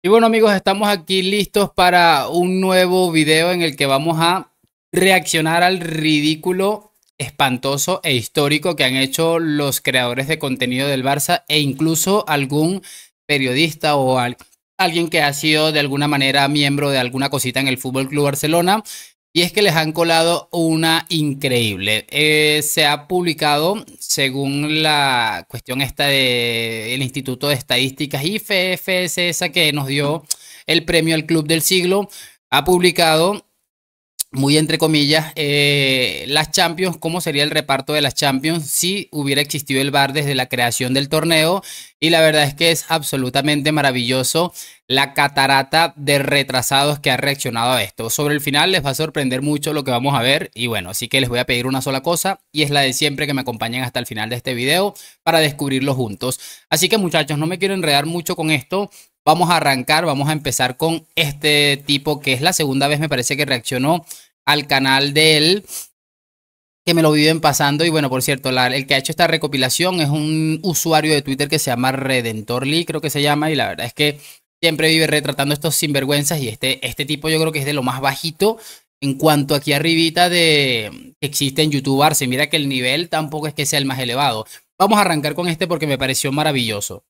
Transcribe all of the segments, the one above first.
Y bueno amigos, estamos aquí listos para un nuevo video en el que vamos a reaccionar al ridículo, espantoso e histórico que han hecho los creadores de contenido del Barça e incluso algún periodista o alguien que ha sido de alguna manera miembro de alguna cosita en el Fútbol Club Barcelona y es que les han colado una increíble. Eh, se ha publicado, según la cuestión esta del Instituto de Estadísticas IFFS, esa que nos dio el premio al Club del Siglo, ha publicado muy entre comillas, eh, las Champions, cómo sería el reparto de las Champions si hubiera existido el VAR desde la creación del torneo. Y la verdad es que es absolutamente maravilloso la catarata de retrasados que ha reaccionado a esto. Sobre el final les va a sorprender mucho lo que vamos a ver. Y bueno, así que les voy a pedir una sola cosa y es la de siempre que me acompañen hasta el final de este video para descubrirlo juntos. Así que muchachos, no me quiero enredar mucho con esto. Vamos a arrancar, vamos a empezar con este tipo que es la segunda vez me parece que reaccionó al canal de él que me lo viven pasando. Y bueno, por cierto, el que ha hecho esta recopilación es un usuario de Twitter que se llama Redentor Lee, creo que se llama. Y la verdad es que siempre vive retratando estos sinvergüenzas. Y este, este tipo yo creo que es de lo más bajito en cuanto aquí arribita de que existe en YouTube Arce. Mira que el nivel tampoco es que sea el más elevado. Vamos a arrancar con este porque me pareció maravilloso.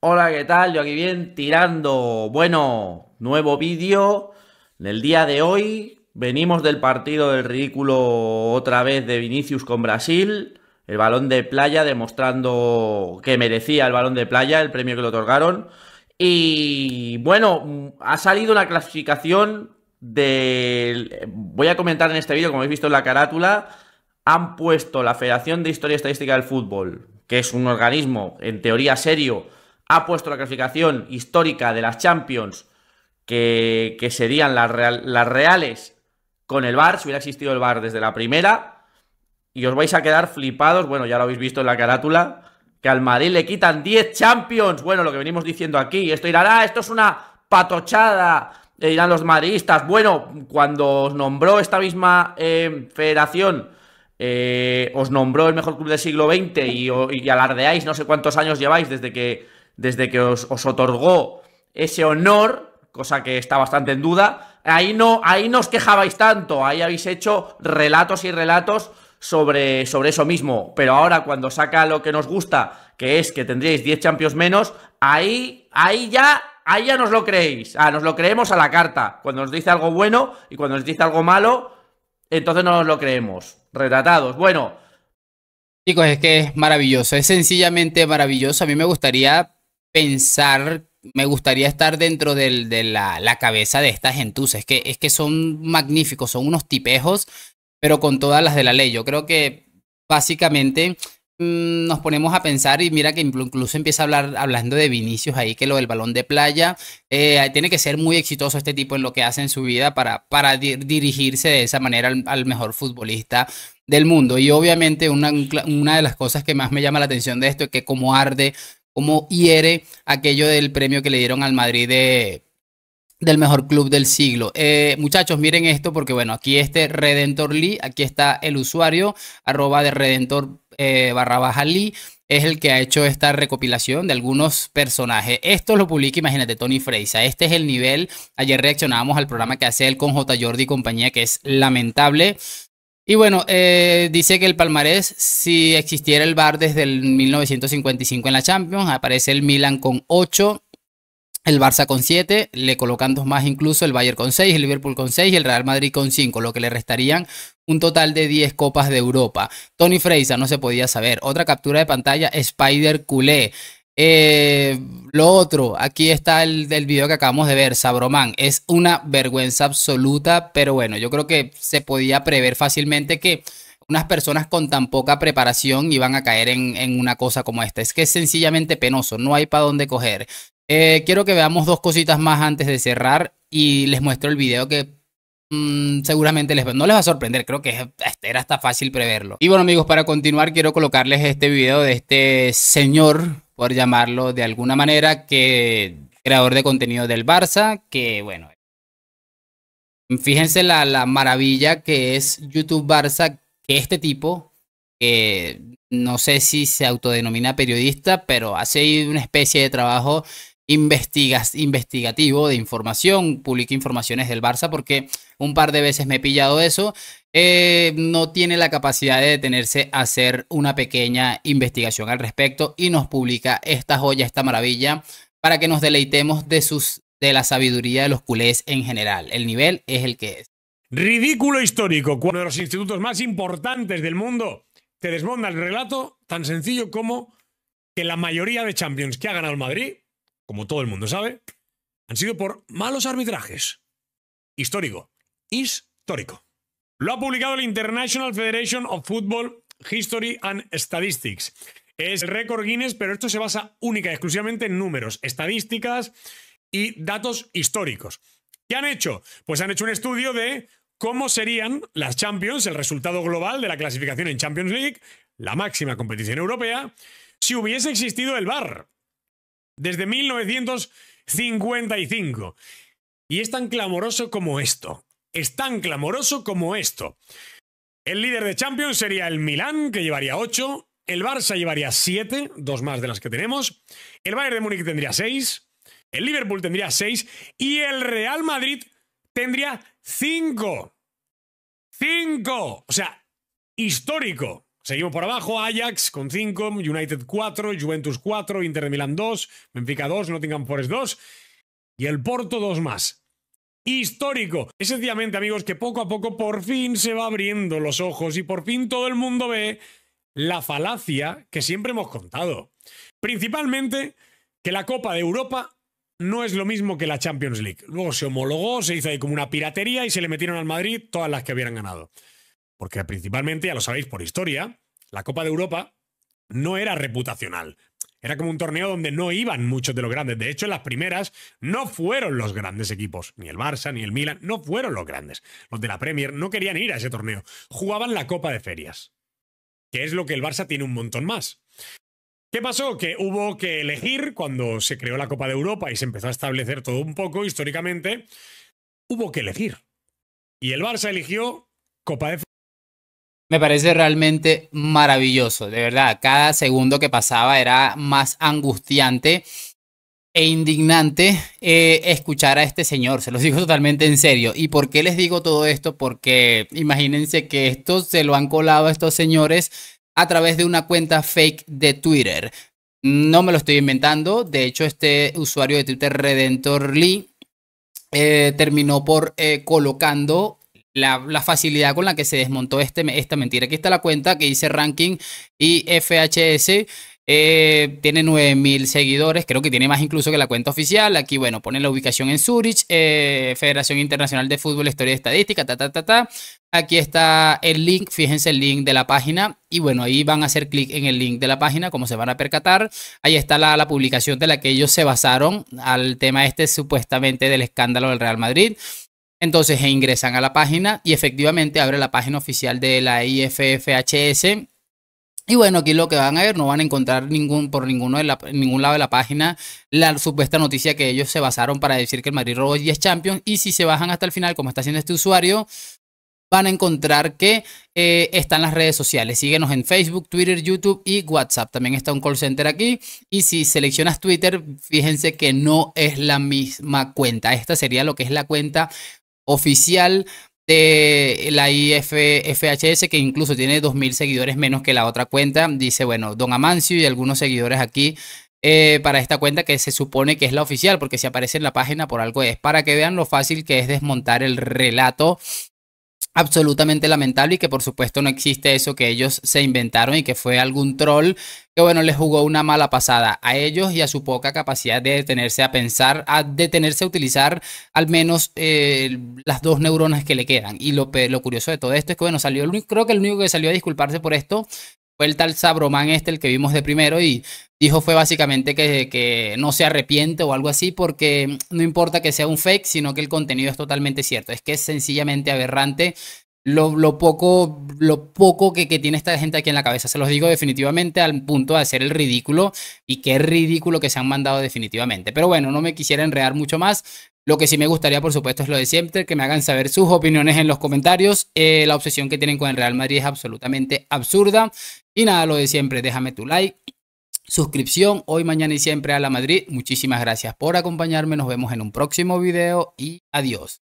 Hola, ¿qué tal? Yo aquí bien tirando. Bueno, nuevo vídeo En el día de hoy. Venimos del partido del ridículo otra vez de Vinicius con Brasil. El balón de playa demostrando que merecía el balón de playa, el premio que le otorgaron. Y bueno, ha salido una clasificación de. Voy a comentar en este vídeo, como habéis visto en la carátula, han puesto la Federación de Historia Estadística del Fútbol, que es un organismo en teoría serio ha puesto la clasificación histórica de las Champions, que, serían las, reales con el VAR, si hubiera existido el VAR desde la primera, y os vais a quedar flipados, bueno, ya lo habéis visto en la carátula, que al Madrid le quitan 10 Champions, bueno, lo que venimos diciendo aquí, esto irá esto es una patochada, eh, dirán los madridistas, bueno, cuando os nombró esta misma eh, federación, eh, os nombró el mejor club del siglo XX y, y alardeáis no sé cuántos años lleváis desde que desde que os, otorgó ese honor, cosa que está bastante en duda, ahí no, ahí nos os quejabais tanto, ahí habéis hecho relatos y relatos sobre, sobre eso mismo, pero ahora cuando saca lo que nos gusta, que es que tendríais 10 champions menos, ahí, ahí ya ahí ya nos lo creéis. Ah, nos lo creemos a la carta. Cuando nos dice algo bueno y cuando nos dice algo malo, entonces no nos lo creemos. Retratados. Bueno. Chicos, es que es maravilloso. Es sencillamente maravilloso. A mí me gustaría pensar, me gustaría estar dentro de la, cabeza de esta gentuza. Es que, es que son magníficos, son unos tipejos, pero con todas las de la ley. Yo creo que básicamente mm, nos ponemos a pensar y mira que incluso empieza a hablar hablando de Vinicius ahí, que lo del balón de playa, eh, tiene que ser muy exitoso este tipo en lo que hace en su vida para, para dirigirse de esa manera al, mejor futbolista del mundo. Y obviamente una, una, de las cosas que más me llama la atención de esto es que como arde, cómo hiere aquello del premio que le dieron al Madrid de, del mejor club del siglo. Eh, muchachos, miren esto porque bueno, aquí este Redentor Lee, aquí está el usuario arroba de Redentor eh, barra baja Lee, es el que ha hecho esta recopilación de algunos personajes. Esto lo publica, imagínate, Tony Freisa. Este es el nivel. Ayer reaccionábamos al programa que hace él con J. Jordi y compañía, que es lamentable. Y bueno, eh, dice que el palmarés, si existiera el VAR desde el 1955 en la Champions, aparece el Milan con 8, el Barça con 7, le colocan dos más incluso, el Bayern con 6, el Liverpool con 6 y el Real Madrid con 5, lo que le restarían un total de 10 copas de Europa. Tony Freisa no se podía saber. Otra captura de pantalla, Spider Culé. Eh, lo otro, aquí está el del video que acabamos de ver, Sabromán Es una vergüenza absoluta, pero bueno, yo creo que se podía prever fácilmente que unas personas con tan poca preparación iban a caer en, una cosa como esta. Es que es sencillamente penoso, no hay para dónde coger. Eh, quiero que veamos dos cositas más antes de cerrar y les muestro el video que mm, seguramente les, no les va a sorprender, creo que este era hasta fácil preverlo. Y bueno amigos, para continuar quiero colocarles este video de este señor por llamarlo de alguna manera, que creador de contenido del Barça, que bueno, fíjense la, la maravilla que es YouTube Barça, que este tipo, que no sé si se autodenomina periodista, pero hace una especie de trabajo investigas, investigativo de información, publica informaciones del Barça porque un par de veces me he pillado eso, eh, no tiene la capacidad de detenerse a hacer una pequeña investigación al respecto y nos publica esta joya, esta maravilla, para que nos deleitemos de, sus, de la sabiduría de los culés en general. El nivel es el que es. Ridículo histórico, uno de los institutos más importantes del mundo te desmonda el relato tan sencillo como que la mayoría de Champions que ha ganado el Madrid como todo el mundo sabe, han sido por malos arbitrajes. Histórico. Histórico. Lo ha publicado la International Federation of Football History and Statistics. Es el récord Guinness, pero esto se basa única y exclusivamente en números, estadísticas y datos históricos. ¿Qué han hecho? Pues han hecho un estudio de cómo serían las Champions, el resultado global de la clasificación en Champions League, la máxima competición europea, si hubiese existido el VAR desde 1955. Y es tan clamoroso como esto. Es tan clamoroso como esto. El líder de Champions sería el Milán, que llevaría 8. El Barça llevaría 7, dos más de las que tenemos. El Bayern de Múnich tendría 6. El Liverpool tendría 6. Y el Real Madrid tendría 5. 5. O sea, histórico. Seguimos por abajo, Ajax con 5, United 4, Juventus 4, Inter de Milán 2, Benfica 2, Nottingham Forest 2 y el Porto 2 más. Histórico. Es sencillamente, amigos, que poco a poco por fin se va abriendo los ojos y por fin todo el mundo ve la falacia que siempre hemos contado. Principalmente que la Copa de Europa no es lo mismo que la Champions League. Luego se homologó, se hizo ahí como una piratería y se le metieron al Madrid todas las que hubieran ganado. Porque principalmente, ya lo sabéis por historia, la Copa de Europa no era reputacional. Era como un torneo donde no iban muchos de los grandes. De hecho, en las primeras no fueron los grandes equipos. Ni el Barça, ni el Milan, no fueron los grandes. Los de la Premier no querían ir a ese torneo. Jugaban la Copa de Ferias. Que es lo que el Barça tiene un montón más. ¿Qué pasó? Que hubo que elegir cuando se creó la Copa de Europa y se empezó a establecer todo un poco históricamente. Hubo que elegir. Y el Barça eligió Copa de Ferias. Me parece realmente maravilloso, de verdad. Cada segundo que pasaba era más angustiante e indignante eh, escuchar a este señor, se los digo totalmente en serio. ¿Y por qué les digo todo esto? Porque imagínense que esto se lo han colado a estos señores a través de una cuenta fake de Twitter. No me lo estoy inventando, de hecho este usuario de Twitter Redentor Lee eh, terminó por eh, colocando la, facilidad con la que se desmontó este, esta mentira. Aquí está la cuenta que dice ranking y FHS. Eh, tiene 9000 seguidores, creo que tiene más incluso que la cuenta oficial. Aquí, bueno, pone la ubicación en Zurich, eh, Federación Internacional de Fútbol, Historia y Estadística, ta, ta, ta, ta. Aquí está el link, fíjense el link de la página. Y bueno, ahí van a hacer clic en el link de la página, como se van a percatar. Ahí está la, la publicación de la que ellos se basaron al tema este supuestamente del escándalo del Real Madrid. Entonces e ingresan a la página y efectivamente abre la página oficial de la IFFHS. Y bueno, aquí lo que van a ver, no van a encontrar ningún, por ninguno de la, ningún lado de la página la supuesta noticia que ellos se basaron para decir que el Madrid robó es Champion. Y si se bajan hasta el final, como está haciendo este usuario, van a encontrar que eh, están las redes sociales. Síguenos en Facebook, Twitter, YouTube y WhatsApp. También está un call center aquí. Y si seleccionas Twitter, fíjense que no es la misma cuenta. Esta sería lo que es la cuenta oficial de la IFHS que incluso tiene 2.000 seguidores menos que la otra cuenta. Dice, bueno, Don Amancio y algunos seguidores aquí eh, para esta cuenta que se supone que es la oficial, porque si aparece en la página por algo es, para que vean lo fácil que es desmontar el relato absolutamente lamentable y que por supuesto no existe eso que ellos se inventaron y que fue algún troll que bueno les jugó una mala pasada a ellos y a su poca capacidad de detenerse a pensar, a detenerse a utilizar al menos eh, las dos neuronas que le quedan. Y lo, lo curioso de todo esto es que bueno salió, creo que el único que salió a disculparse por esto fue el tal Sabromán este, el que vimos de primero, y dijo fue básicamente que, que, no se arrepiente o algo así, porque no importa que sea un fake, sino que el contenido es totalmente cierto. Es que es sencillamente aberrante lo, lo poco, lo poco que, que, tiene esta gente aquí en la cabeza. Se los digo definitivamente al punto de hacer el ridículo, y qué ridículo que se han mandado definitivamente. Pero bueno, no me quisiera enredar mucho más. Lo que sí me gustaría, por supuesto, es lo de siempre, que me hagan saber sus opiniones en los comentarios. Eh, la obsesión que tienen con el Real Madrid es absolutamente absurda. Y nada, lo de siempre, déjame tu like, suscripción hoy, mañana y siempre a la Madrid. Muchísimas gracias por acompañarme, nos vemos en un próximo video y adiós.